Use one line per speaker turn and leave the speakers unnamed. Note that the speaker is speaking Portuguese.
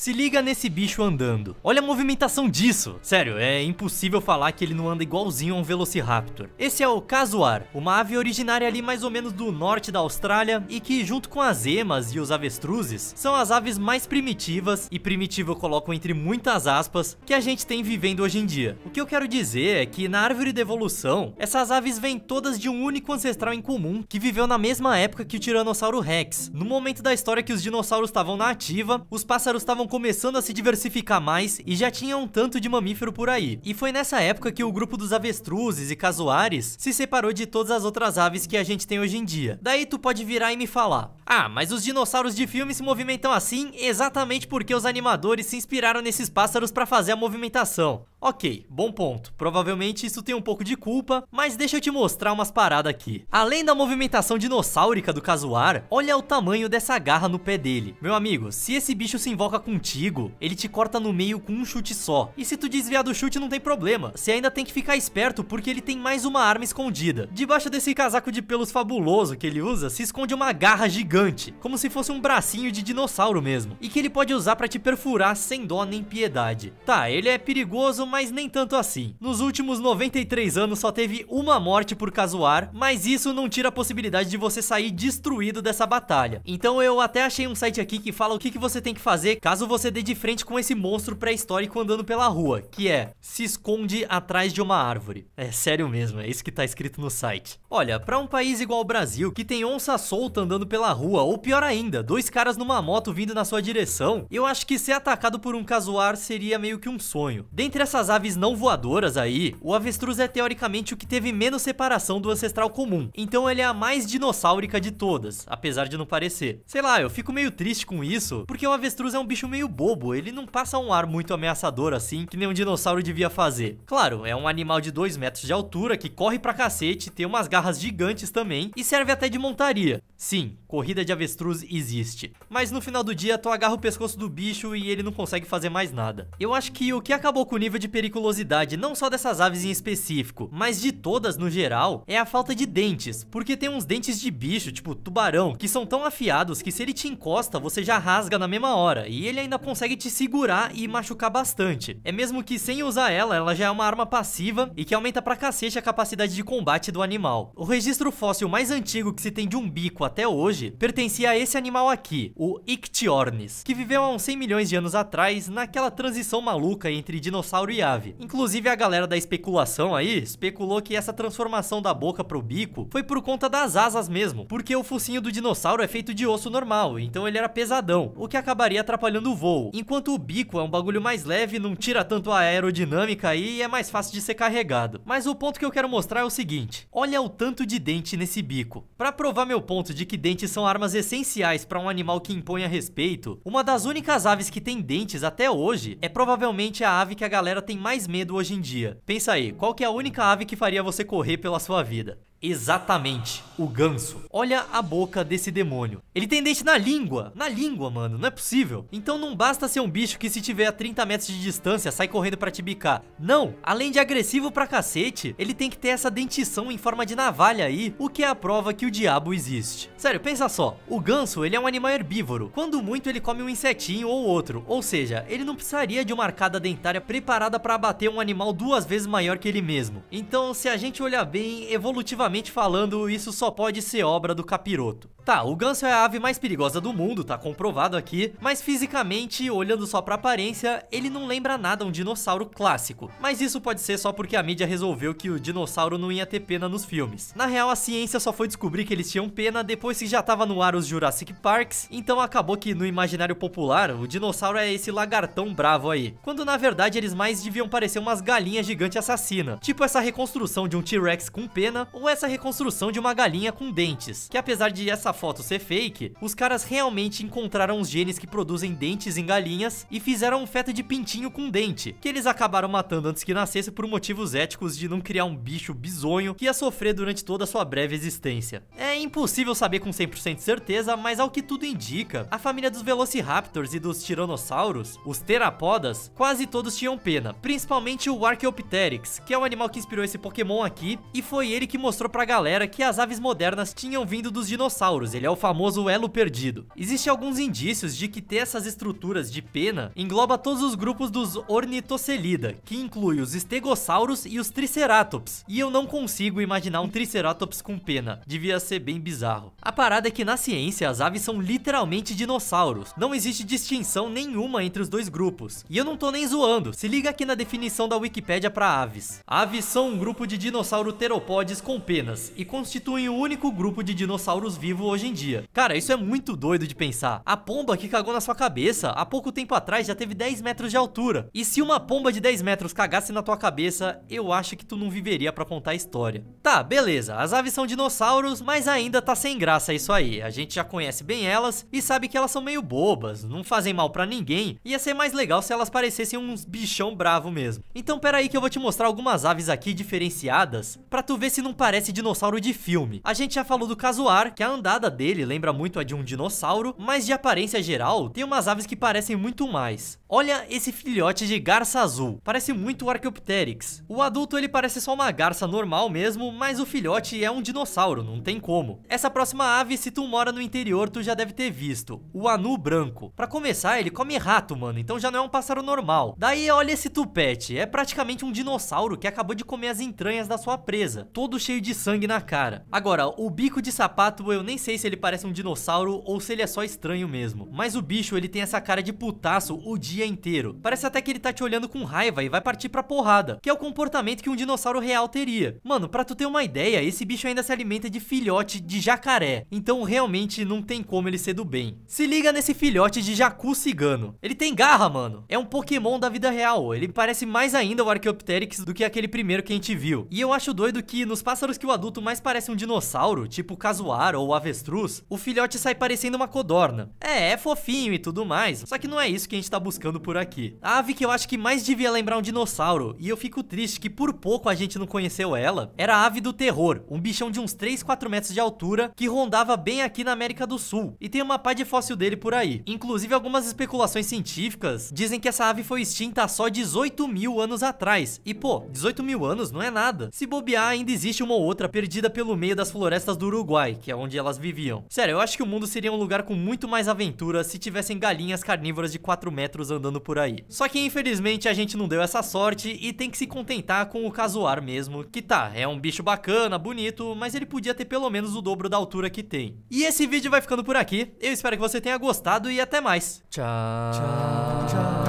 Se liga nesse bicho andando. Olha a movimentação disso. Sério, é impossível falar que ele não anda igualzinho a um Velociraptor. Esse é o casuar, uma ave originária ali mais ou menos do norte da Austrália e que junto com as emas e os avestruzes são as aves mais primitivas, e primitivo eu coloco entre muitas aspas, que a gente tem vivendo hoje em dia. O que eu quero dizer é que na árvore da evolução, essas aves vêm todas de um único ancestral em comum que viveu na mesma época que o Tiranossauro Rex. No momento da história que os dinossauros estavam na ativa, os pássaros estavam começando a se diversificar mais e já tinha um tanto de mamífero por aí. E foi nessa época que o grupo dos avestruzes e casuares se separou de todas as outras aves que a gente tem hoje em dia. Daí tu pode virar e me falar, ah, mas os dinossauros de filme se movimentam assim exatamente porque os animadores se inspiraram nesses pássaros para fazer a movimentação. Ok, bom ponto. Provavelmente isso tem um pouco de culpa, mas deixa eu te mostrar umas paradas aqui. Além da movimentação dinossáurica do Casuar, olha o tamanho dessa garra no pé dele. Meu amigo, se esse bicho se invoca contigo, ele te corta no meio com um chute só. E se tu desviar do chute não tem problema, você ainda tem que ficar esperto porque ele tem mais uma arma escondida. Debaixo desse casaco de pelos fabuloso que ele usa, se esconde uma garra gigante gigante, como se fosse um bracinho de dinossauro mesmo, e que ele pode usar para te perfurar sem dó nem piedade. Tá, ele é perigoso, mas nem tanto assim. Nos últimos 93 anos só teve uma morte por casuar, mas isso não tira a possibilidade de você sair destruído dessa batalha. Então eu até achei um site aqui que fala o que, que você tem que fazer caso você dê de frente com esse monstro pré-histórico andando pela rua, que é se esconde atrás de uma árvore. É sério mesmo, é isso que tá escrito no site. Olha, para um país igual o Brasil, que tem onça solta andando pela rua, rua, ou pior ainda, dois caras numa moto vindo na sua direção, eu acho que ser atacado por um casuar seria meio que um sonho. Dentre essas aves não voadoras aí, o avestruz é teoricamente o que teve menos separação do ancestral comum, então ele é a mais dinossaúrica de todas, apesar de não parecer. Sei lá, eu fico meio triste com isso, porque o avestruz é um bicho meio bobo, ele não passa um ar muito ameaçador assim, que nem um dinossauro devia fazer. Claro, é um animal de 2 metros de altura que corre pra cacete, tem umas garras gigantes também e serve até de montaria. Sim, corrida vida de avestruz existe. Mas no final do dia, tu agarra o pescoço do bicho e ele não consegue fazer mais nada. Eu acho que o que acabou com o nível de periculosidade, não só dessas aves em específico, mas de todas no geral, é a falta de dentes. Porque tem uns dentes de bicho, tipo tubarão, que são tão afiados que se ele te encosta, você já rasga na mesma hora. E ele ainda consegue te segurar e machucar bastante. É mesmo que sem usar ela, ela já é uma arma passiva e que aumenta pra cacete a capacidade de combate do animal. O registro fóssil mais antigo que se tem de um bico até hoje pertencia a esse animal aqui, o Ictiornis, que viveu há uns 100 milhões de anos atrás naquela transição maluca entre dinossauro e ave. Inclusive a galera da especulação aí especulou que essa transformação da boca pro bico foi por conta das asas mesmo, porque o focinho do dinossauro é feito de osso normal, então ele era pesadão, o que acabaria atrapalhando o voo, enquanto o bico é um bagulho mais leve, não tira tanto a aerodinâmica aí e é mais fácil de ser carregado. Mas o ponto que eu quero mostrar é o seguinte, olha o tanto de dente nesse bico. Para provar meu ponto de que dentes são armas essenciais para um animal que impõe a respeito, uma das únicas aves que tem dentes até hoje é provavelmente a ave que a galera tem mais medo hoje em dia. Pensa aí, qual que é a única ave que faria você correr pela sua vida? Exatamente, o ganso. Olha a boca desse demônio. Ele tem dente na língua. Na língua, mano, não é possível. Então não basta ser um bicho que se tiver a 30 metros de distância sai correndo pra te bicar. Não, além de agressivo pra cacete, ele tem que ter essa dentição em forma de navalha aí, o que é a prova que o diabo existe. Sério, pensa só. O ganso, ele é um animal herbívoro. Quando muito, ele come um insetinho ou outro. Ou seja, ele não precisaria de uma arcada dentária preparada pra abater um animal duas vezes maior que ele mesmo. Então, se a gente olhar bem, evolutivamente falando, isso só pode ser obra do capiroto. Tá, o ganso é a ave mais perigosa do mundo, tá comprovado aqui, mas fisicamente, olhando só pra aparência, ele não lembra nada um dinossauro clássico. Mas isso pode ser só porque a mídia resolveu que o dinossauro não ia ter pena nos filmes. Na real, a ciência só foi descobrir que eles tinham pena depois que já tava no ar os Jurassic Parks, então acabou que no imaginário popular, o dinossauro é esse lagartão bravo aí. Quando na verdade eles mais deviam parecer umas galinhas gigante assassina, tipo essa reconstrução de um T-Rex com pena, ou essa essa reconstrução de uma galinha com dentes, que apesar de essa foto ser fake, os caras realmente encontraram os genes que produzem dentes em galinhas e fizeram um feto de pintinho com dente, que eles acabaram matando antes que nascesse por motivos éticos de não criar um bicho bizonho que ia sofrer durante toda a sua breve existência. É impossível saber com 100% certeza, mas ao que tudo indica, a família dos Velociraptors e dos Tiranossauros, os Terapodas, quase todos tinham pena, principalmente o Archaeopteryx, que é o animal que inspirou esse Pokémon aqui, e foi ele que mostrou pra galera que as aves modernas tinham vindo dos dinossauros, ele é o famoso elo perdido. Existem alguns indícios de que ter essas estruturas de pena engloba todos os grupos dos Ornitocelida, que inclui os estegossauros e os Triceratops, e eu não consigo imaginar um Triceratops com pena, devia ser bem bizarro. A parada é que na ciência as aves são literalmente dinossauros, não existe distinção nenhuma entre os dois grupos, e eu não tô nem zoando, se liga aqui na definição da Wikipédia para aves. Aves são um grupo de dinossauro teropodes com pena, e constituem o único grupo de dinossauros vivo hoje em dia. Cara, isso é muito doido de pensar. A pomba que cagou na sua cabeça há pouco tempo atrás já teve 10 metros de altura. E se uma pomba de 10 metros cagasse na tua cabeça, eu acho que tu não viveria para contar a história. Tá, beleza, as aves são dinossauros, mas ainda tá sem graça isso aí. A gente já conhece bem elas e sabe que elas são meio bobas, não fazem mal para ninguém. Ia ser mais legal se elas parecessem uns bichão bravo mesmo. Então pera aí que eu vou te mostrar algumas aves aqui diferenciadas para tu ver se não parece parece dinossauro de filme. A gente já falou do Casuar, que a andada dele lembra muito a de um dinossauro, mas de aparência geral, tem umas aves que parecem muito mais. Olha esse filhote de garça azul, parece muito o Archaeopteryx. O adulto ele parece só uma garça normal mesmo, mas o filhote é um dinossauro, não tem como. Essa próxima ave, se tu mora no interior, tu já deve ter visto, o anu branco. Pra começar, ele come rato, mano, então já não é um pássaro normal. Daí olha esse tupete, é praticamente um dinossauro que acabou de comer as entranhas da sua presa, todo cheio de de sangue na cara. Agora, o bico de sapato eu nem sei se ele parece um dinossauro ou se ele é só estranho mesmo. Mas o bicho, ele tem essa cara de putaço o dia inteiro. Parece até que ele tá te olhando com raiva e vai partir pra porrada, que é o comportamento que um dinossauro real teria. Mano, pra tu ter uma ideia, esse bicho ainda se alimenta de filhote de jacaré, então realmente não tem como ele ser do bem. Se liga nesse filhote de jacu cigano. Ele tem garra, mano. É um Pokémon da vida real. Ele parece mais ainda o Archaeopteryx do que aquele primeiro que a gente viu. E eu acho doido que nos pássaros que o adulto mais parece um dinossauro, tipo casuar ou avestruz, o filhote sai parecendo uma codorna. É, é fofinho e tudo mais, só que não é isso que a gente tá buscando por aqui. A ave que eu acho que mais devia lembrar um dinossauro, e eu fico triste que por pouco a gente não conheceu ela, era a ave do terror, um bichão de uns 3, 4 metros de altura que rondava bem aqui na América do Sul, e tem uma pá de fóssil dele por aí. Inclusive algumas especulações científicas dizem que essa ave foi extinta há só 18 mil anos atrás, e pô, 18 mil anos não é nada. Se bobear ainda existe uma ou outra perdida pelo meio das florestas do Uruguai, que é onde elas viviam. Sério, eu acho que o mundo seria um lugar com muito mais aventura se tivessem galinhas carnívoras de 4 metros andando por aí. Só que infelizmente a gente não deu essa sorte e tem que se contentar com o casuar mesmo, que tá, é um bicho bacana, bonito, mas ele podia ter pelo menos o dobro da altura que tem. E esse vídeo vai ficando por aqui, eu espero que você tenha gostado e até mais. Tchau. Tchau. tchau.